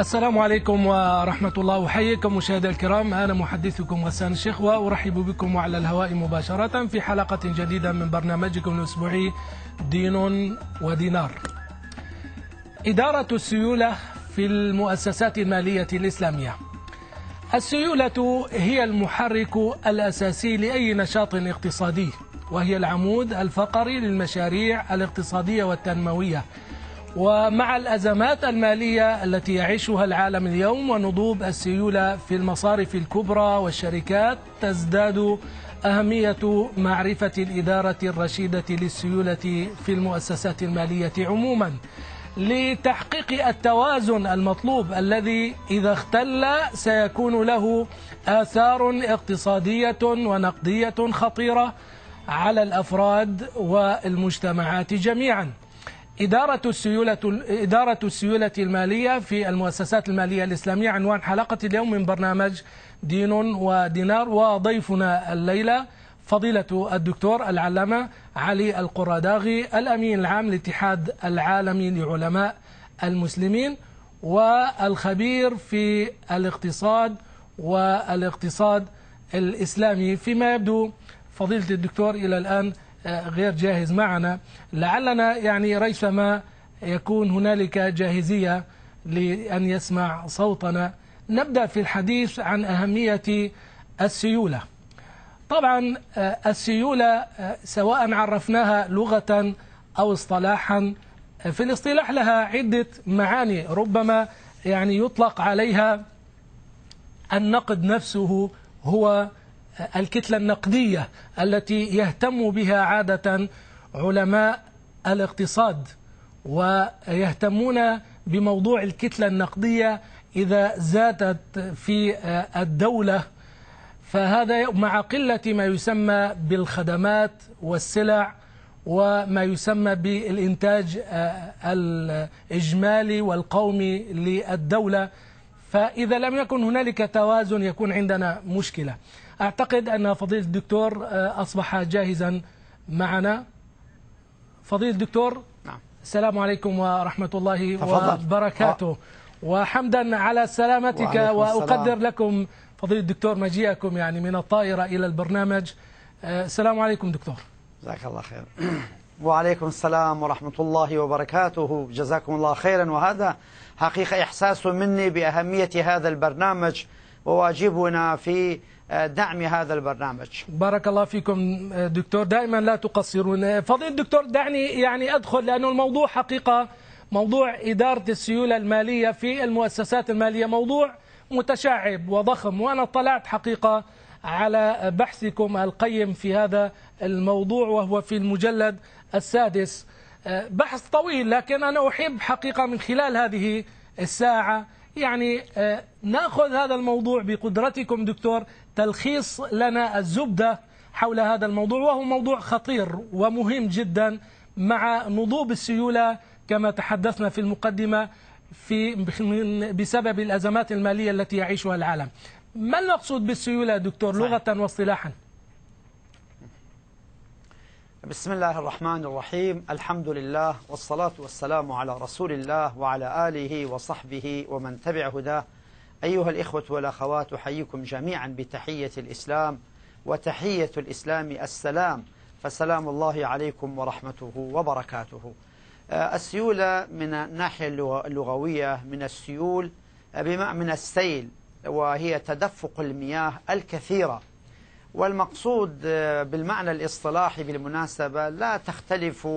السلام عليكم ورحمة الله أحييكم مشاهدي الكرام أنا محدثكم غسان الشيخ وأرحب بكم على الهواء مباشرة في حلقة جديدة من برنامجكم الأسبوعي دين ودينار إدارة السيولة في المؤسسات المالية الإسلامية السيولة هي المحرك الأساسي لأي نشاط اقتصادي وهي العمود الفقري للمشاريع الاقتصادية والتنموية ومع الأزمات المالية التي يعيشها العالم اليوم ونضوب السيولة في المصارف الكبرى والشركات تزداد أهمية معرفة الإدارة الرشيدة للسيولة في المؤسسات المالية عموما لتحقيق التوازن المطلوب الذي إذا اختل سيكون له آثار اقتصادية ونقدية خطيرة على الأفراد والمجتمعات جميعاً إدارة السيولة إدارة السيولة المالية في المؤسسات المالية الإسلامية عنوان حلقة اليوم من برنامج دين ودينار وضيفنا الليلة فضيلة الدكتور العلامة علي القراداغي الأمين العام للاتحاد العالمي لعلماء المسلمين والخبير في الاقتصاد والاقتصاد الإسلامي فيما يبدو فضيلة الدكتور إلى الآن غير جاهز معنا لعلنا يعني ريثما يكون هنالك جاهزية لأن يسمع صوتنا نبدأ في الحديث عن أهمية السيولة طبعا آه، السيولة آه، سواء عرفناها لغة أو اصطلاحا آه، في الاصطلاح لها عدة معاني ربما يعني يطلق عليها النقد نفسه هو الكتلة النقدية التي يهتم بها عادة علماء الاقتصاد ويهتمون بموضوع الكتلة النقدية إذا زادت في آه، الدولة فهذا مع قلة ما يسمى بالخدمات والسلع وما يسمى بالإنتاج آه، الإجمالي والقومي للدولة فإذا لم يكن هنالك توازن يكون عندنا مشكلة أعتقد أن فضيلة الدكتور آه، أصبح جاهزا معنا فضيلة الدكتور نعم. السلام عليكم ورحمة الله تفضل. وبركاته وحمدا على سلامتك وأقدر السلام. لكم فضيلة الدكتور مجيئكم يعني من الطائرة إلى البرنامج آه، السلام عليكم دكتور جزاك الله خير وعليكم السلام ورحمة الله وبركاته جزاكم الله خيرا وهذا حقيقة إحساس مني بأهمية هذا البرنامج وواجبنا في آه، دعم هذا البرنامج بارك الله فيكم آه، دكتور دائما لا تقصرون آه، فضيلة الدكتور دعني يعني أدخل لأن الموضوع حقيقة موضوع إدارة السيولة المالية في المؤسسات المالية موضوع متشعب وضخم وأنا اطلعت حقيقة على بحثكم القيم في هذا الموضوع وهو في المجلد السادس بحث طويل لكن أنا أحب حقيقة من خلال هذه الساعة يعني آه, ناخذ هذا الموضوع بقدرتكم دكتور تلخيص لنا الزبده حول هذا الموضوع وهو موضوع خطير ومهم جدا مع نضوب السيوله كما تحدثنا في المقدمه في بسبب الازمات الماليه التي يعيشها العالم. ما المقصود بالسيوله دكتور صحيح. لغه واصطلاحا؟ بسم الله الرحمن الرحيم الحمد لله والصلاة والسلام على رسول الله وعلى آله وصحبه ومن تبع هداه أيها الإخوة والأخوات أحييكم جميعا بتحية الإسلام وتحية الإسلام السلام فسلام الله عليكم ورحمته وبركاته آه، السيولة من الناحية اللغوية من السيول آه، بمعنى من السيل وهي تدفق المياه الكثيرة والمقصود آه، بالمعنى الاصطلاحي بالمناسبة لا تختلف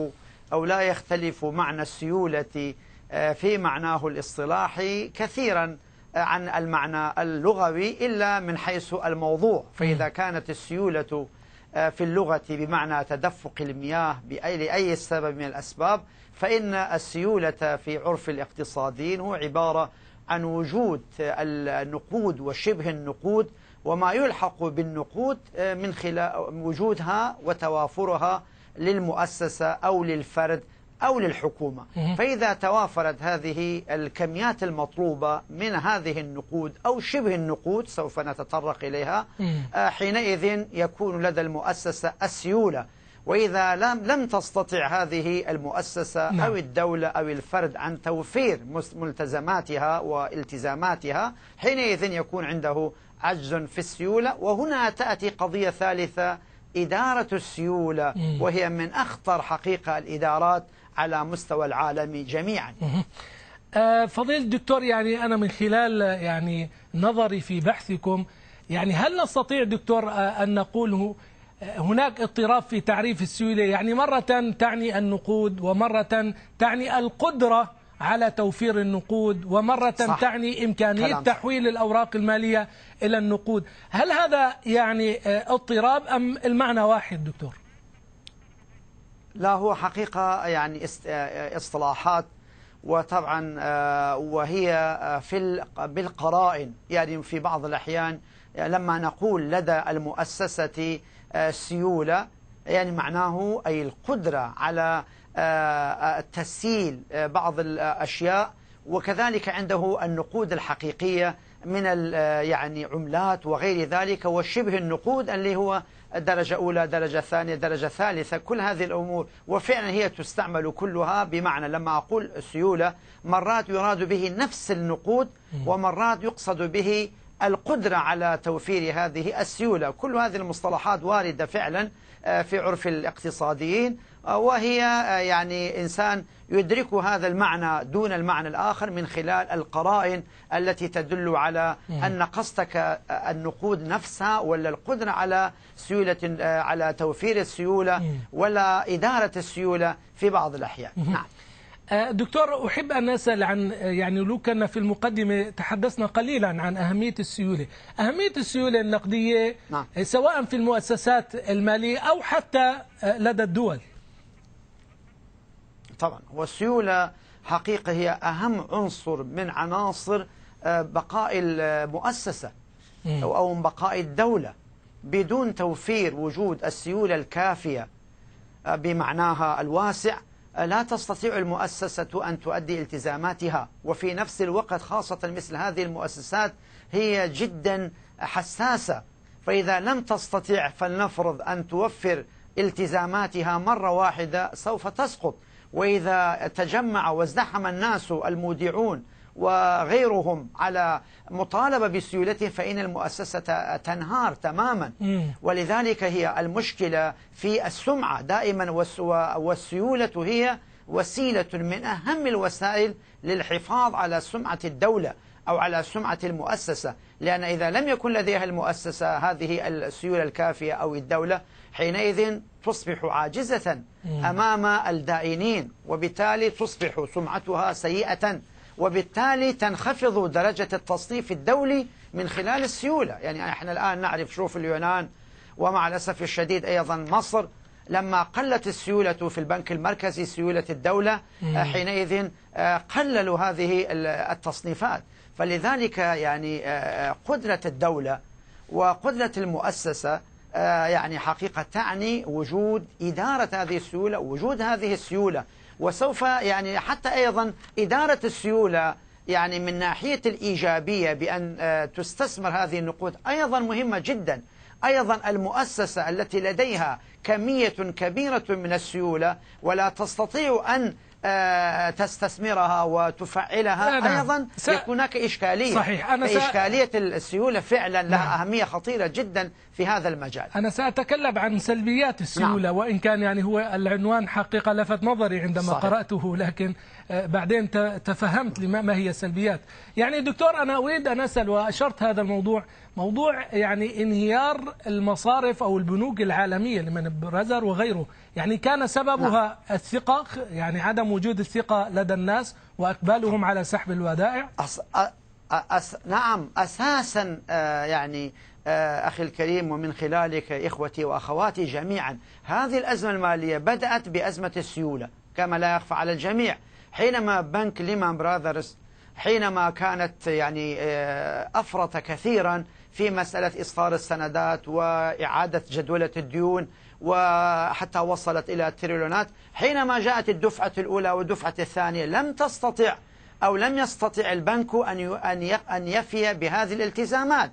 أو لا يختلف معنى السيولة آه، في معناه الاصطلاحي كثيرا آه، عن المعنى اللغوي إلا من حيث الموضوع فإذا كانت السيولة في اللغة بمعنى تدفق المياه بأي لأي سبب من الأسباب فإن السيولة في عرف الاقتصاديين هو عبارة عن وجود النقود وشبه النقود وما يلحق بالنقود آه، من خلال وجودها وتوافرها للمؤسسة أو للفرد أو للحكومة إيه. فإذا توافرت هذه الكميات المطلوبة من هذه النقود أو شبه النقود سوف نتطرق إليها إيه. آه، حينئذ يكون لدى المؤسسة السيولة وإذا لم لم تستطع هذه المؤسسة نعم. أو الدولة أو الفرد عن توفير ملتزماتها والتزاماتها حينئذ يكون عنده عجز في السيولة وهنا تأتي قضية ثالثة إدارة السيولة وهي من أخطر حقيقة الإدارات على مستوى العالم جميعا آه، فضيلة الدكتور يعني أنا من خلال يعني نظري في بحثكم يعني هل نستطيع دكتور آه، أن نقول آه، هناك اضطراب في تعريف السيولة يعني مرة تعني النقود ومرة تعني القدرة على توفير النقود ومرة صح. تعني إمكانية كلام. تحويل الأوراق المالية إلى النقود هل هذا يعني آه، اضطراب أم المعنى واحد دكتور؟ لا هو حقيقة يعني آه، اصطلاحات وطبعا آه، وهي في بالقرائن يعني في بعض الأحيان لما نقول لدى المؤسسة سيولة يعني معناه أي القدرة على آه، آه، تسهيل آه، بعض الأشياء وكذلك عنده النقود الحقيقية من يعني عملات وغير ذلك وشبه النقود اللي هو درجة أولى درجة ثانية درجة ثالثة كل هذه الأمور وفعلا هي تستعمل كلها بمعنى لما أقول سيولة مرات يراد به نفس النقود ومرات يقصد به القدرة على توفير هذه السيولة كل هذه المصطلحات واردة فعلا آه، في عرف الاقتصاديين آه، وهي آه، يعني إنسان يدرك هذا المعنى دون المعنى الآخر من خلال القرائن التي تدل على أن قصدك النقود نفسها ولا القدرة على سيولة على توفير السيولة ولا إدارة السيولة في بعض الأحيان نعم آه، دكتور أحب أن أسأل عن آه، يعني لو كنا في المقدمة تحدثنا قليلا عن أهمية السيولة أهمية السيولة النقدية نعم. آه، سواء في المؤسسات المالية أو حتى لدى الدول طبعا والسيولة حقيقة هي أهم عنصر من عناصر بقاء المؤسسة أو بقاء الدولة بدون توفير وجود السيولة الكافية بمعناها الواسع لا تستطيع المؤسسة أن تؤدي التزاماتها وفي نفس الوقت خاصة مثل هذه المؤسسات هي جدا حساسة فإذا لم تستطيع فلنفرض أن توفر التزاماتها مرة واحدة سوف تسقط وإذا تجمع وازدحم الناس المودعون وغيرهم على مطالبة بسيولته فإن المؤسسة تنهار تماما ولذلك هي المشكلة في السمعة دائما والسيولة هي وسيلة من أهم الوسائل للحفاظ على سمعة الدولة أو على سمعة المؤسسة لأن إذا لم يكن لديها المؤسسة هذه السيولة الكافية أو الدولة حينئذ تصبح عاجزة أمام الدائنين وبالتالي تصبح سمعتها سيئة وبالتالي تنخفض درجة التصنيف الدولي من خلال السيولة يعني احنا الآن نعرف شوف اليونان ومع الأسف الشديد أيضا مصر لما قلت السيولة في البنك المركزي سيولة الدولة حينئذ آه، قللوا هذه التصنيفات فلذلك يعني آه، آه، قدرة الدولة وقدرة المؤسسة يعني حقيقة تعني وجود إدارة هذه السيولة وجود هذه السيولة وسوف يعني حتى أيضا إدارة السيولة يعني من ناحية الإيجابية بأن آه، تستثمر هذه النقود أيضا مهمة جدا أيضا المؤسسة التي لديها كمية كبيرة من السيولة ولا تستطيع أن آه، تستثمرها وتفعلها نعم. أيضا س... يكون هناك إشكالية صحيح. أنا س... إشكالية السيولة فعلا لها نعم. أهمية خطيرة جدا في هذا المجال أنا سأتكلم عن سلبيات السيولة نعم. وإن كان يعني هو العنوان حقيقة لفت نظري عندما صحيح. قرأته لكن آه، بعدين تفهمت لما ما هي السلبيات يعني دكتور أنا أريد أن أسأل وأشرت هذا الموضوع موضوع يعني انهيار المصارف أو البنوك العالمية لمن برزر وغيره يعني كان سببها نعم. الثقة يعني عدم وجود الثقة لدى الناس وإقبالهم نعم. على سحب الودائع أس نعم أساسا آه، يعني آه، أخي الكريم ومن خلالك إخوتي وأخواتي جميعا هذه الأزمة المالية بدأت بأزمة السيولة كما لا يخفى على الجميع حينما بنك ليمان براذرز حينما كانت يعني آه، أفرط كثيرا في مسألة إصفار السندات وإعادة جدولة الديون وحتى وصلت إلى تريليونات حينما جاءت الدفعة الأولى والدفعة الثانية لم تستطع أو لم يستطع البنك أن أن يفي بهذه الالتزامات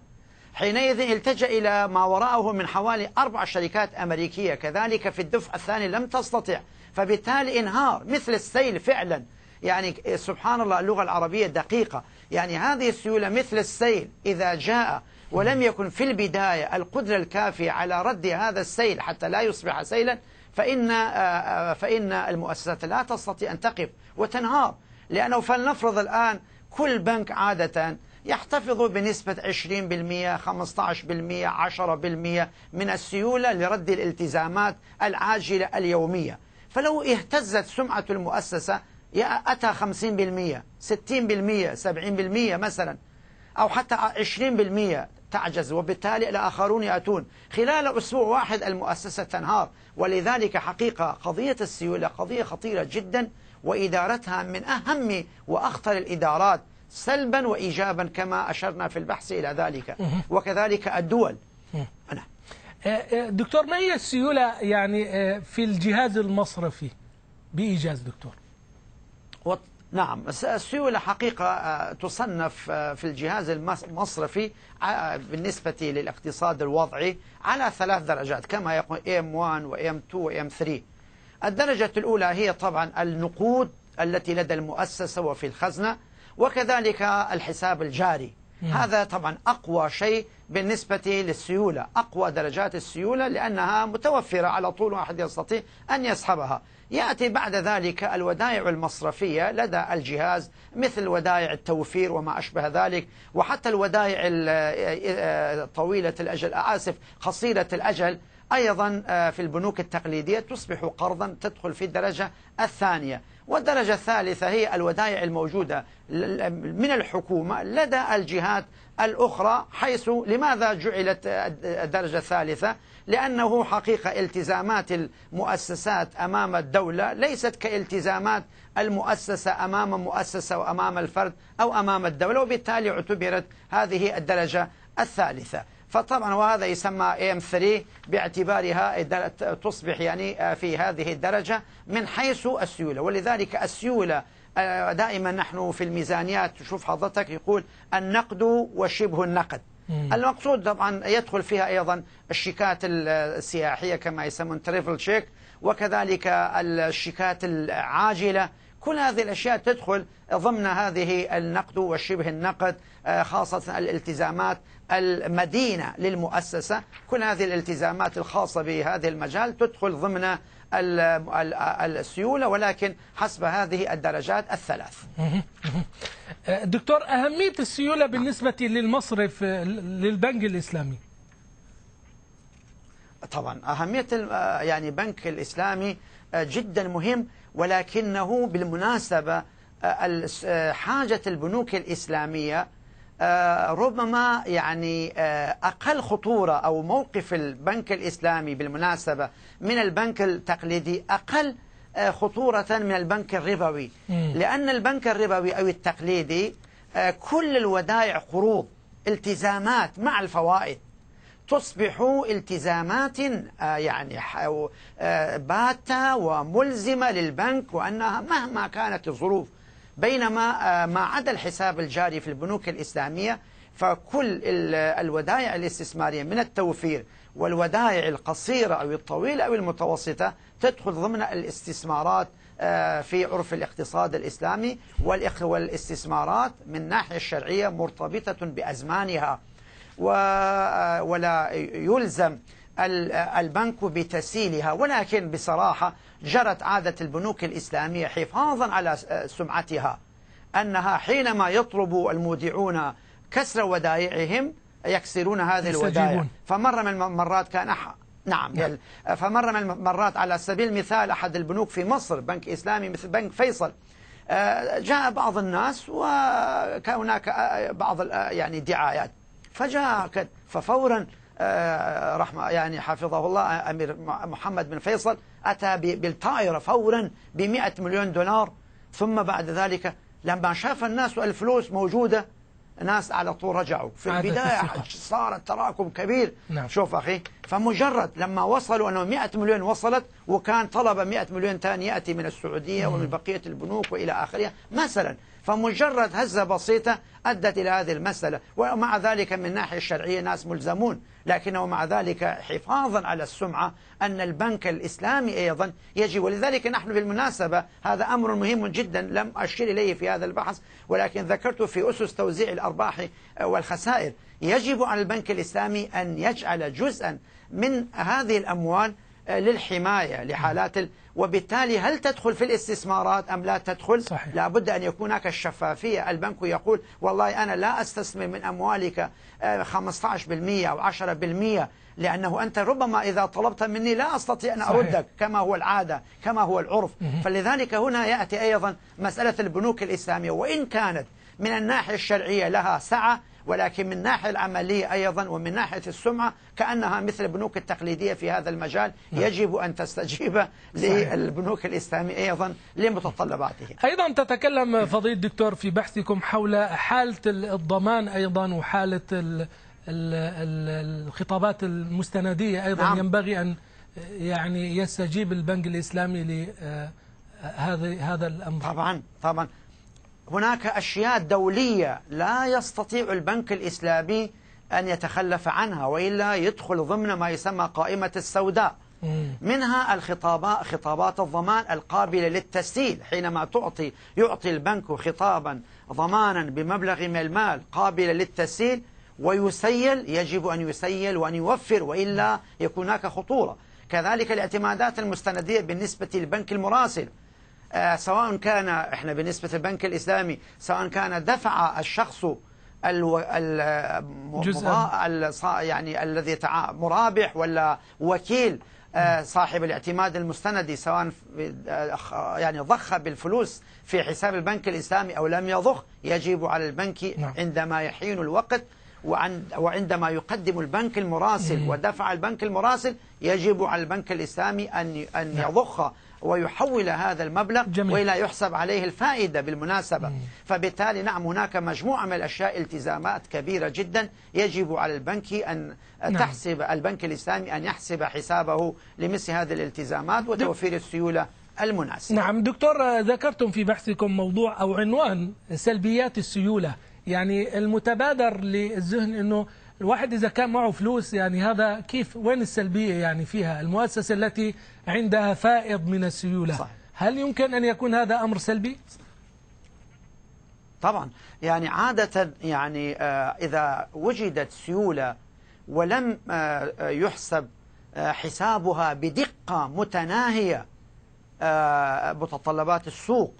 حينئذ التجأ إلى ما وراءه من حوالي أربع شركات أمريكية كذلك في الدفع الثاني لم تستطع فبالتالي انهار مثل السيل فعلا يعني سبحان الله اللغة العربية دقيقة يعني هذه السيولة مثل السيل إذا جاء ولم يكن في البداية القدرة الكافية على رد هذا السيل حتى لا يصبح سيلا فإن آه، آه، فإن المؤسسات لا تستطيع أن تقف وتنهار لأنه فلنفرض الآن كل بنك عادة يحتفظ بنسبة 20% 15% 10% من السيولة لرد الالتزامات العاجلة اليومية فلو اهتزت سمعة المؤسسة أتى 50% 60% 70% مثلا أو حتى 20% تعجز وبالتالي الآخرون يأتون خلال أسبوع واحد المؤسسة تنهار ولذلك حقيقة قضية السيولة قضية خطيرة جدا وإدارتها من أهم وأخطر الإدارات سلبا وإيجابا كما أشرنا في البحث إلى ذلك وكذلك الدول أنا أه، أه، دكتور ما هي السيولة يعني أه، في الجهاز المصرفي بإيجاز دكتور نعم السيولة حقيقة تصنف في الجهاز المصرفي بالنسبة للاقتصاد الوضعي على ثلاث درجات كما يقول M1 و M2 و M3 الدرجة الأولى هي طبعا النقود التي لدى المؤسسة وفي الخزنة وكذلك الحساب الجاري نعم. هذا طبعا أقوى شيء بالنسبة للسيولة أقوى درجات السيولة لأنها متوفرة على طول واحد يستطيع أن يسحبها يأتي بعد ذلك الودائع المصرفية لدى الجهاز مثل ودائع التوفير وما أشبه ذلك وحتى الودائع آه، آه، طويلة الأجل آسف قصيرة الأجل أيضا آه، في البنوك التقليدية تصبح قرضا تدخل في الدرجة الثانية والدرجة الثالثة هي الودائع الموجودة من الحكومة لدى الجهات الأخرى حيث لماذا جعلت الدرجة الثالثة لأنه حقيقة التزامات المؤسسات أمام الدولة ليست كالتزامات المؤسسة أمام مؤسسة وأمام الفرد أو أمام الدولة وبالتالي اعتبرت هذه الدرجة الثالثة فطبعا وهذا يسمي ام AM3 باعتبارها تصبح يعني آه، في هذه الدرجة من حيث السيولة ولذلك السيولة آه، دائما نحن في الميزانيات تشوف حضرتك يقول النقد وشبه النقد المقصود طبعا يدخل فيها أيضا الشيكات السياحية كما يسمون تريفل شيك وكذلك الشيكات العاجلة كل هذه الأشياء تدخل ضمن هذه النقد وشبه النقد آه، خاصة الالتزامات المدينة للمؤسسة كل هذه الالتزامات الخاصة بهذا المجال تدخل ضمن السيولة ولكن حسب هذه الدرجات الثلاث دكتور أهمية السيولة بالنسبة للمصرف للبنك الإسلامي طبعا أهمية يعني بنك الإسلامي جدا مهم ولكنه بالمناسبة حاجة البنوك الإسلامية آه، ربما يعني آه، أقل خطورة أو موقف البنك الإسلامي بالمناسبة من البنك التقليدي أقل آه، خطورة من البنك الربوي لأن البنك الربوي أو التقليدي كل الودائع قروض التزامات مع الفوائد تصبح التزامات يعني باتة وملزمة للبنك وأنها مهما كانت الظروف بينما آه، ما عدا الحساب الجاري في البنوك الإسلامية فكل الودائع الاستثمارية من التوفير والودائع القصيرة أو الطويلة أو المتوسطة تدخل ضمن الاستثمارات آه، في عرف الاقتصاد الإسلامي والاستثمارات من الناحية الشرعية مرتبطة بأزمانها آه، ولا يلزم البنك بتسهيلها ولكن بصراحة جرت عادة البنوك الإسلامية حفاظا على سمعتها أنها حينما يطلب المودعون كسر ودائعهم يكسرون هذه الودائع فمرة من المرات كان أح... نعم, نعم. فمرة من المرات على سبيل المثال أحد البنوك في مصر بنك إسلامي مثل بنك فيصل آه، جاء بعض الناس وكان هناك آه، بعض آه، يعني دعايات فجاء ففورا آه، رحمة يعني حفظه الله أمير محمد بن فيصل أتى بالطائرة فورا ب مليون دولار ثم بعد ذلك لما شاف الناس الفلوس موجودة ناس على طول رجعوا في البداية صار تراكم كبير نعم. شوف أخي فمجرد لما وصلوا أنه 100 مليون وصلت وكان طلب 100 مليون ثاني يأتي من السعودية مم. ومن بقية البنوك وإلى اخره مثلا فمجرد هزة بسيطة أدت إلى هذه المسألة ومع ذلك من ناحية الشرعية ناس ملزمون لكنه مع ذلك حفاظا على السمعة أن البنك الإسلامي أيضا يجي ولذلك نحن بالمناسبة هذا أمر مهم جدا لم أشير إليه في هذا البحث ولكن ذكرته في أسس توزيع الأرباح والخسائر يجب على البنك الإسلامي أن يجعل جزءا من هذه الأموال آه، للحماية لحالات ال... وبالتالي هل تدخل في الاستثمارات أم لا تدخل صحيح. لابد أن يكون هناك الشفافية البنك يقول والله أنا لا أستثمر من أموالك 15% آه، أو 10% لأنه أنت ربما إذا طلبت مني لا أستطيع أن أردك صحيح. كما هو العادة كما هو العرف فلذلك هنا يأتي أيضا مسألة البنوك الإسلامية وإن كانت من الناحية الشرعية لها سعة ولكن من الناحية العملية أيضا ومن ناحية السمعة كأنها مثل البنوك التقليدية في هذا المجال نعم. يجب أن تستجيب للبنوك الإسلامية أيضا لمتطلباته أيضا تتكلم فضيلة الدكتور في بحثكم حول حالة الضمان أيضا وحالة الخطابات المستندية أيضا نعم. ينبغي أن يعني يستجيب البنك الإسلامي لهذا هذا الأمر طبعا طبعا هناك أشياء دولية لا يستطيع البنك الإسلامي أن يتخلف عنها وإلا يدخل ضمن ما يسمى قائمة السوداء منها الخطابات خطابات الضمان القابلة للتسديد حينما تعطي يعطي البنك خطابا ضمانا بمبلغ من المال قابلة للتسديد ويسيل يجب أن يسيل وأن يوفر وإلا يكون هناك خطورة كذلك الاعتمادات المستندية بالنسبة للبنك المراسل آه، سواء كان احنا بالنسبة للبنك الإسلامي سواء كان دفع الشخص الجزء ال... آه، يعني الذي مرابح ولا وكيل آه، صاحب الاعتماد المستندي سواء يعني ضخ بالفلوس في حساب البنك الإسلامي أو لم يضخ يجب على البنك نعم. عندما يحين الوقت وعندما يقدم البنك المراسل ودفع البنك المراسل يجب على البنك الإسلامي أن أن نعم. يضخ ويحول هذا المبلغ جميل. وإلى يحسب عليه الفائدة بالمناسبة مم. فبالتالي نعم هناك مجموعة من الأشياء التزامات كبيرة جدا يجب على البنك أن نعم. تحسب البنك الإسلامي أن يحسب حسابه لمثل هذه الالتزامات وتوفير السيولة المناسبة نعم دكتور ذكرتم في بحثكم موضوع أو عنوان سلبيات السيولة يعني المتبادر للذهن أنه الواحد إذا كان معه فلوس يعني هذا كيف وين السلبية يعني فيها المؤسسة التي عندها فائض من السيولة صح. هل يمكن أن يكون هذا أمر سلبي؟ طبعا يعني عادة يعني آه، إذا وجدت سيولة ولم آه، يحسب آه، حسابها بدقة متناهية متطلبات السوق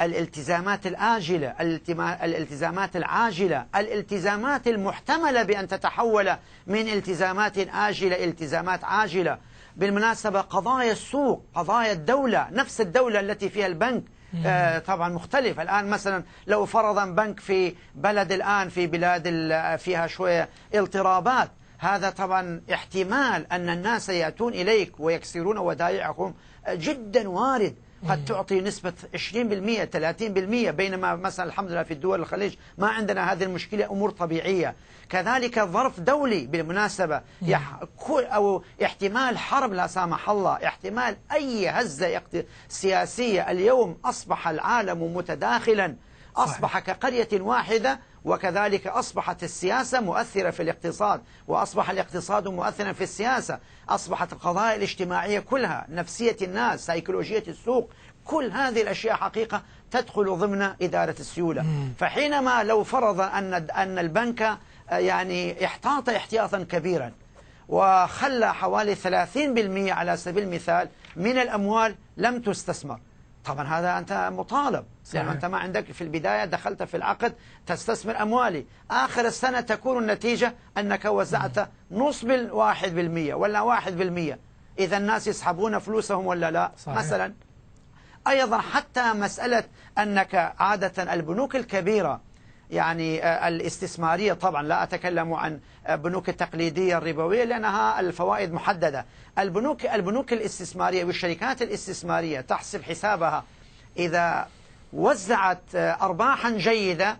الالتزامات الآجلة الالتزامات العاجلة الالتزامات المحتملة بأن تتحول من التزامات آجلة التزامات عاجلة بالمناسبة قضايا السوق قضايا الدولة نفس الدولة التي فيها البنك آه، طبعا مختلف الآن مثلا لو فرضا بنك في بلد الآن في بلاد فيها شوية اضطرابات هذا طبعا احتمال أن الناس يأتون إليك ويكسرون ودائعهم آه، جدا وارد قد تعطي نسبة 20% 30% بينما مثلا الحمد لله في الدول الخليج ما عندنا هذه المشكلة أمور طبيعية كذلك ظرف دولي بالمناسبة أو احتمال حرب لا سامح الله احتمال أي هزة سياسية اليوم أصبح العالم متداخلا أصبح كقرية واحدة وكذلك أصبحت السياسة مؤثرة في الاقتصاد وأصبح الاقتصاد مؤثرا في السياسة أصبحت القضايا الاجتماعية كلها نفسية الناس سيكولوجية السوق كل هذه الأشياء حقيقة تدخل ضمن إدارة السيولة فحينما لو فرض أن أن البنك آه، يعني احتاط احتياطا كبيرا وخلى حوالي 30% على سبيل المثال من الأموال لم تستثمر طبعا هذا أنت مطالب صحيح. أنت ما عندك في البداية دخلت في العقد تستثمر أموالي آخر السنة تكون النتيجة أنك وزعت نص بالواحد بالمية ولا واحد بالمية إذا الناس يسحبون فلوسهم ولا لا صحيح. مثلا أيضا حتى مسألة أنك عادة البنوك الكبيرة يعني آه، الاستثمارية طبعا لا أتكلم عن آه، بنوك التقليدية الربوية لأنها الفوائد محددة البنوك البنوك الاستثمارية والشركات الاستثمارية تحسب حسابها إذا وزعت آه، أرباحا جيدة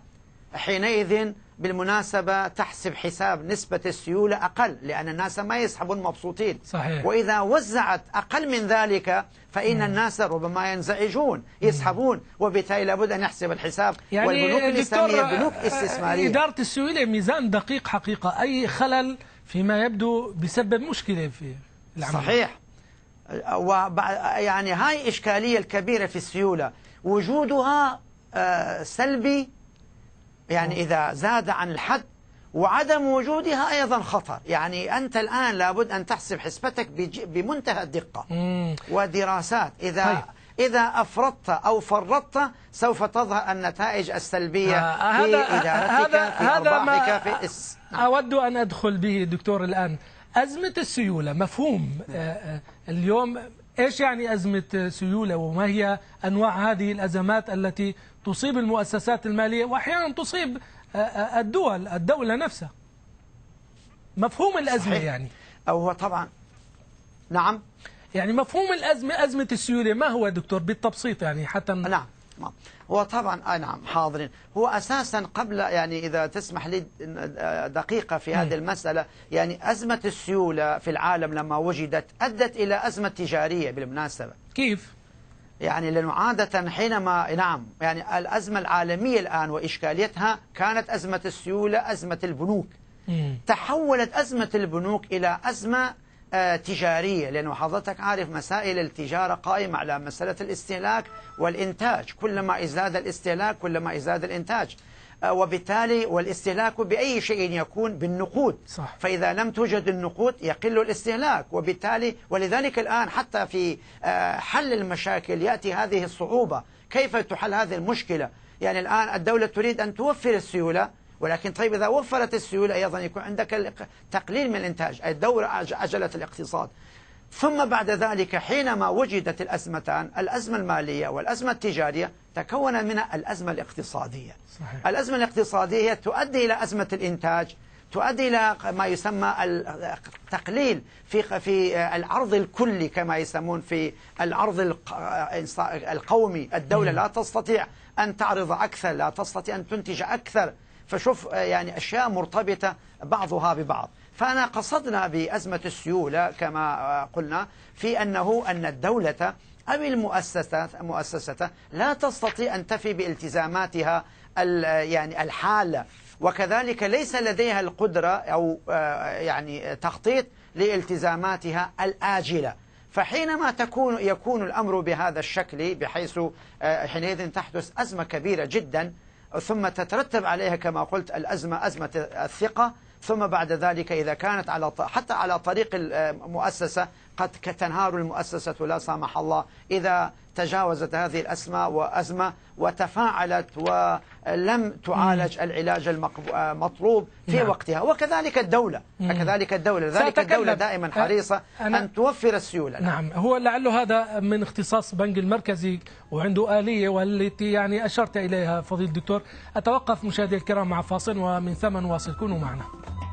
حينئذ بالمناسبة تحسب حساب نسبة السيولة أقل لأن الناس ما يسحبون مبسوطين صحيح. وإذا وزعت أقل من ذلك فإن مم. نعم. الناس ربما ينزعجون نعم. يسحبون وبالتالي لابد أن يحسب الحساب يعني والبنوك الإسلامية بنوك استثمارية إدارة السيولة ميزان دقيق حقيقة أي خلل فيما يبدو بسبب مشكلة في العمل صحيح يعني هاي إشكالية الكبيرة في السيولة وجودها آه، سلبي يعني إذا زاد عن الحد وعدم وجودها أيضا خطر يعني أنت الآن لابد أن تحسب حسبتك بمنتهى الدقة ودراسات إذا طيب. إذا أفرطت أو فرطت سوف تظهر النتائج السلبية آه, آه، في إدارتك هذا في هذا ما في إس نعم. أود أن أدخل به دكتور الآن أزمة السيولة مفهوم آه،, آه اليوم إيش يعني أزمة سيولة وما هي أنواع هذه الأزمات التي تصيب المؤسسات المالية وأحيانا تصيب آه، آه، الدول الدولة نفسها مفهوم الأزمة صحيح. يعني أو هو طبعا نعم يعني مفهوم الأزمة أزمة السيولة ما هو دكتور بالتبسيط يعني حتى نعم،, نعم هو طبعا آه نعم حاضرين هو أساسا قبل يعني إذا تسمح لي دقيقة في هذه المسألة يعني أزمة السيولة في العالم لما وجدت أدت إلى أزمة تجارية بالمناسبة كيف؟ يعني لأنه عادة حينما نعم يعني الأزمة العالمية الآن وإشكاليتها كانت أزمة السيولة أزمة البنوك إيه. تحولت أزمة البنوك إلى أزمة آه، تجارية لأنه حضرتك عارف مسائل التجارة قائمة على مسألة الاستهلاك والإنتاج كلما ازداد الاستهلاك كلما ازداد الإنتاج وبالتالي والاستهلاك بأي شيء يكون بالنقود صح. فإذا لم توجد النقود يقل الاستهلاك وبالتالي ولذلك الآن حتى في آه، حل المشاكل يأتي هذه الصعوبة كيف تحل هذه المشكلة يعني الآن الدولة تريد أن توفر السيولة ولكن طيب إذا وفرت السيولة أيضا يكون عندك تقليل من الإنتاج الدولة عجلة الاقتصاد ثم بعد ذلك حينما وجدت الأزمتان الأزمة المالية والأزمة التجارية تكون من الأزمة الاقتصادية صحيح. الأزمة الاقتصادية تؤدي إلى أزمة الإنتاج تؤدي إلى ما يسمى التقليل في في آه، العرض الكلي كما يسمون في العرض آه، القومي الدولة لا تستطيع أن تعرض أكثر لا تستطيع أن تنتج أكثر فشوف آه، يعني أشياء مرتبطة بعضها ببعض فأنا قصدنا بأزمة السيولة كما آه، قلنا في أنه أن الدولة أو المؤسسة مؤسسة لا تستطيع أن تفي بالتزاماتها يعني الحالة وكذلك ليس لديها القدرة أو آه، يعني تخطيط لالتزاماتها الآجلة فحينما تكون يكون الأمر بهذا الشكل بحيث آه، حينئذ تحدث أزمة كبيرة جدا ثم تترتب عليها كما قلت الأزمة أزمة الثقة ثم بعد ذلك إذا كانت على حتى على طريق المؤسسة آه، قد تنهار المؤسسة لا سامح الله إذا تجاوزت هذه الأسماء وأزمة وتفاعلت ولم تعالج العلاج المطلوب آه، في نعم. وقتها وكذلك الدولة كذلك الدولة ذلك الدولة دائما حريصة أنا أن توفر السيولة نعم هو لعله هذا من اختصاص بنك المركزي وعنده آلية والتي يعني أشرت إليها فضيل الدكتور أتوقف مشاهدي الكرام مع فاصل ومن ثم نواصل كونوا معنا